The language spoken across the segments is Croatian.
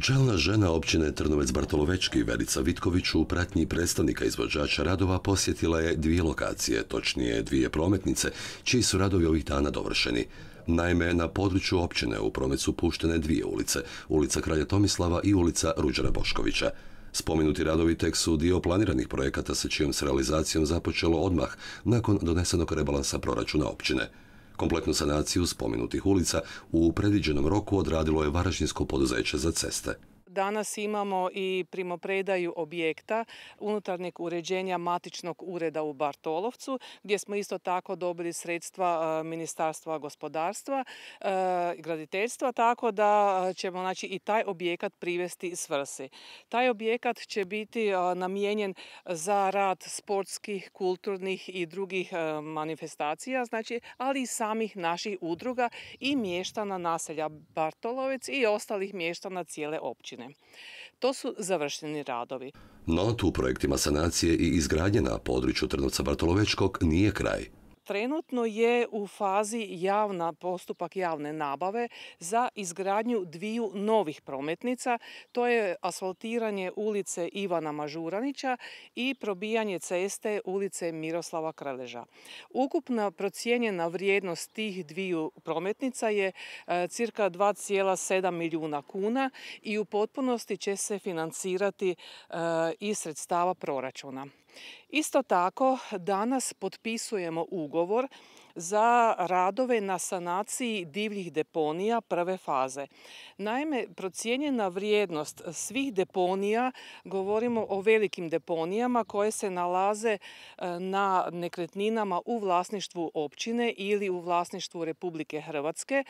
Čelna žena općine Trnovec Bartolovečki Verica Vitković u pratnji predstavnika izvođača radova posjetila je dvije lokacije, točnije dvije prometnice, čiji su radovi ovih dana dovršeni. Naime, na području općine u promet su puštene dvije ulice, ulica Kralja Tomislava i ulica Ruđera Boškovića. Spominuti radovi tek su dio planiranih projekata sa čijom se realizacijom započelo odmah nakon donesenog rebalansa proračuna općine. Kompletnu sanaciju spomenutih ulica u predviđenom roku odradilo je Varaždinsko poduzeće za ceste. Danas imamo i primopredaju objekta unutarnjeg uređenja matičnog ureda u Bartolovcu, gdje smo isto tako dobili sredstva e, Ministarstva gospodarstva e, graditeljstva, tako da e, ćemo znači, i taj objekat privesti svrsi. Taj objekat će biti namijenjen za rad sportskih, kulturnih i drugih manifestacija, znači, ali i samih naših udruga i mještana naselja Bartolovec i ostalih mještana cijele općine. To su završeni radovi. No, tu projektima sanacije i izgradnje na području Trnovca Bartolovečkog nije kraj trenutno je u fazi javna postupak javne nabave za izgradnju dviju novih prometnica. To je asfaltiranje ulice Ivana Mažuranića i probijanje ceste ulice Miroslava Krleža. Ukupna procijenjena vrijednost tih dviju prometnica je e, cirka 2,7 milijuna kuna i u potpunosti će se financirati e, iz sredstava proračuna. Isto tako danas potpisujemo ugovor za radove na sanaciji divljih deponija prve faze. Naime, procijenjena vrijednost svih deponija, govorimo o velikim deponijama koje se nalaze e, na nekretninama u vlasništvu općine ili u vlasništvu Republike Hrvatske,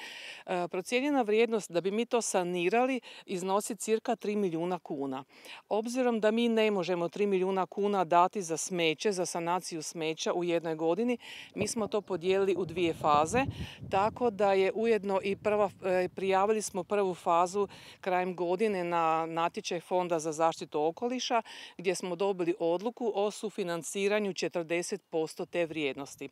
e, procijenjena vrijednost da bi mi to sanirali iznosi cirka 3 milijuna kuna. Obzirom da mi ne možemo 3 milijuna kuna dati za smeće, za sanaciju smeća u jednoj godini, mi smo to podijelili podijelili u dvije faze, tako da je ujedno i prva, e, prijavili smo prvu fazu krajem godine na natječaj Fonda za zaštitu okoliša gdje smo dobili odluku o sufinanciranju 40% te vrijednosti.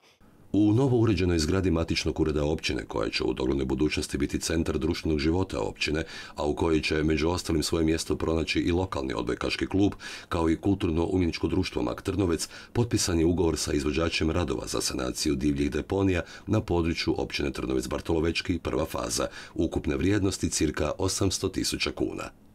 U novo uređenoj zgradi matičnog ureda općine, koja će u doglednoj budućnosti biti centar društvenog života općine, a u kojoj će među ostalim svoje mjesto pronaći i lokalni odbojkaški klub, kao i kulturno-umjeničko društvo Mak Trnovec, potpisan je ugovor sa izvođačem radova za sanaciju divljih deponija na području općine Trnovec Bartolovečki, prva faza, ukupne vrijednosti cirka 800 tisuća kuna.